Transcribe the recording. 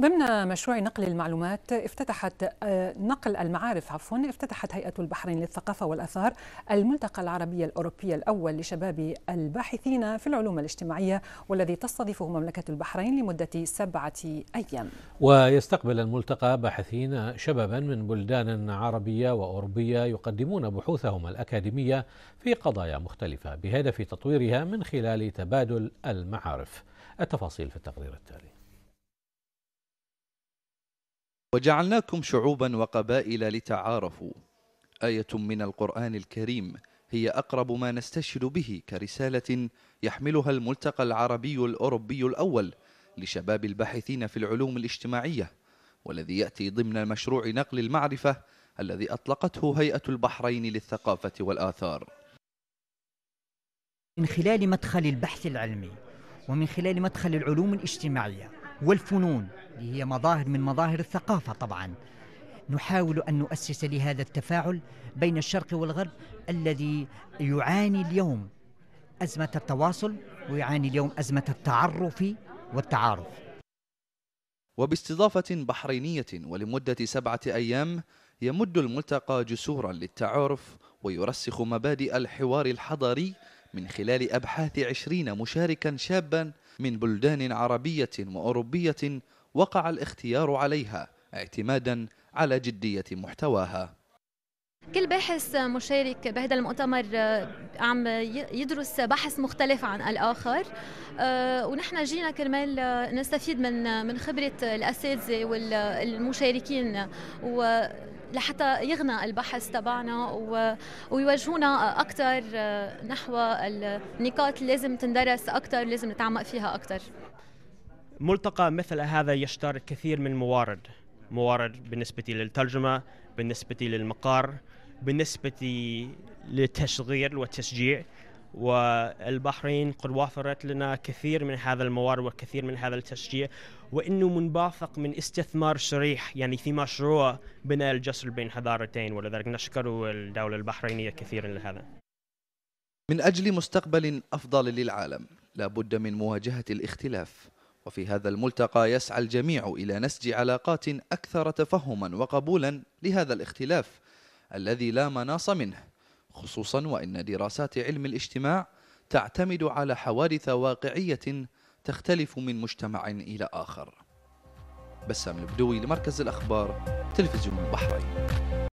ضمن مشروع نقل المعلومات افتتحت آه، نقل المعارف عفوا افتتحت هيئة البحرين للثقافة والآثار الملتقى العربي الأوروبي الأول لشباب الباحثين في العلوم الاجتماعية والذي تستضيفه مملكة البحرين لمدة سبعة أيام ويستقبل الملتقى باحثين شبابا من بلدان عربية وأوروبية يقدمون بحوثهم الأكاديمية في قضايا مختلفة بهدف تطويرها من خلال تبادل المعارف التفاصيل في التقرير التالي وجعلناكم شعوبا وقبائل لتعارفوا آية من القرآن الكريم هي أقرب ما نستشهد به كرسالة يحملها الملتقى العربي الأوروبي الأول لشباب الباحثين في العلوم الاجتماعية والذي يأتي ضمن مشروع نقل المعرفة الذي أطلقته هيئة البحرين للثقافة والآثار من خلال مدخل البحث العلمي ومن خلال مدخل العلوم الاجتماعية والفنون اللي هي مظاهر من مظاهر الثقافة طبعا نحاول أن نؤسس لهذا التفاعل بين الشرق والغرب الذي يعاني اليوم أزمة التواصل ويعاني اليوم أزمة التعرف والتعارف وباستضافة بحرينية ولمدة سبعة أيام يمد الملتقى جسورا للتعارف ويرسخ مبادئ الحوار الحضاري من خلال أبحاث عشرين مشاركا شابا من بلدان عربية وأوروبية وقع الاختيار عليها اعتمادا على جدية محتواها كل باحث مشارك بهذا المؤتمر آه، عم يدرس بحث مختلف عن الاخر آه، ونحن جينا كرمال آه، نستفيد من من خبره الاساتذه والمشاركين و لحتى يغنى البحث تبعنا ويوجهونا اكثر آه، نحو النقاط اللي لازم تندرس اكثر لازم نتعمق فيها اكثر ملتقى مثل هذا يشترك كثير من موارد موارد بالنسبة للترجمة بالنسبة للمقار بالنسبة للتشغيل والتشجيع والبحرين قد وفرت لنا كثير من هذا الموارد وكثير من هذا التشجيع وانه منبثق من استثمار صريح يعني في مشروع بناء الجسر بين حضارتين ولذلك نشكر الدوله البحرينيه كثيرا لهذا. من اجل مستقبل افضل للعالم لابد من مواجهه الاختلاف وفي هذا الملتقى يسعى الجميع الى نسج علاقات اكثر تفهما وقبولا لهذا الاختلاف الذي لا مناص منه خصوصا وإن دراسات علم الاجتماع تعتمد على حوادث واقعية تختلف من مجتمع إلى آخر بسام البدوي لمركز الأخبار تلفزيون البحرين